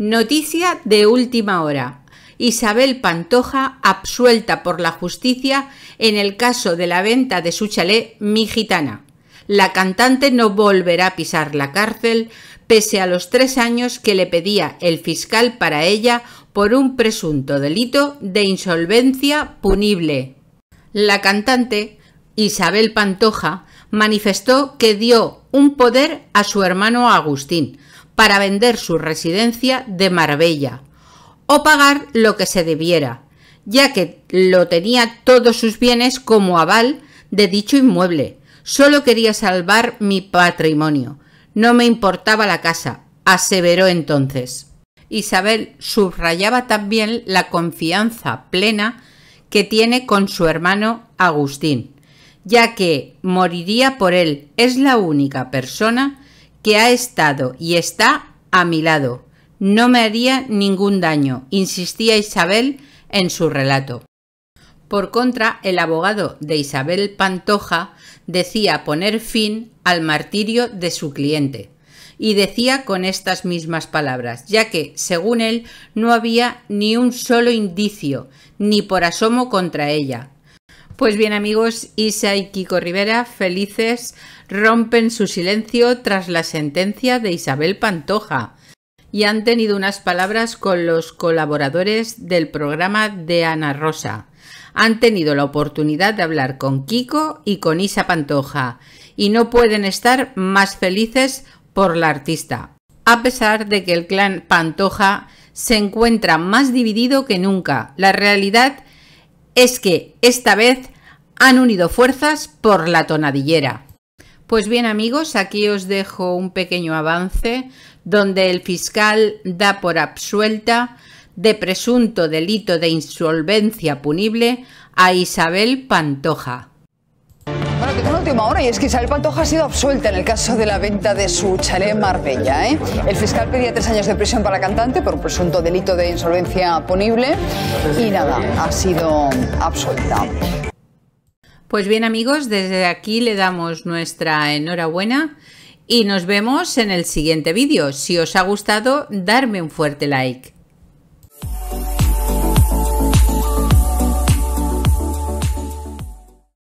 Noticia de última hora. Isabel Pantoja absuelta por la justicia en el caso de la venta de su chalet Mi Gitana. La cantante no volverá a pisar la cárcel pese a los tres años que le pedía el fiscal para ella por un presunto delito de insolvencia punible. La cantante Isabel Pantoja manifestó que dio un poder a su hermano Agustín, para vender su residencia de Marbella o pagar lo que se debiera, ya que lo tenía todos sus bienes como aval de dicho inmueble. Solo quería salvar mi patrimonio. No me importaba la casa, aseveró entonces. Isabel subrayaba también la confianza plena que tiene con su hermano Agustín, ya que moriría por él. Es la única persona que ha estado y está a mi lado. No me haría ningún daño, insistía Isabel en su relato. Por contra, el abogado de Isabel Pantoja decía poner fin al martirio de su cliente y decía con estas mismas palabras, ya que, según él, no había ni un solo indicio, ni por asomo contra ella, pues bien amigos, Isa y Kiko Rivera, felices, rompen su silencio tras la sentencia de Isabel Pantoja y han tenido unas palabras con los colaboradores del programa de Ana Rosa. Han tenido la oportunidad de hablar con Kiko y con Isa Pantoja y no pueden estar más felices por la artista, a pesar de que el clan Pantoja se encuentra más dividido que nunca. La realidad es que esta vez han unido fuerzas por la tonadillera. Pues bien amigos, aquí os dejo un pequeño avance donde el fiscal da por absuelta de presunto delito de insolvencia punible a Isabel Pantoja. Bueno, tengo una última hora y es que Isabel Pantoja ha sido absuelta en el caso de la venta de su chalet en Marbella. ¿eh? El fiscal pedía tres años de prisión para la cantante por un presunto delito de insolvencia ponible y nada, ha sido absuelta. Pues bien amigos, desde aquí le damos nuestra enhorabuena y nos vemos en el siguiente vídeo. Si os ha gustado, darme un fuerte like.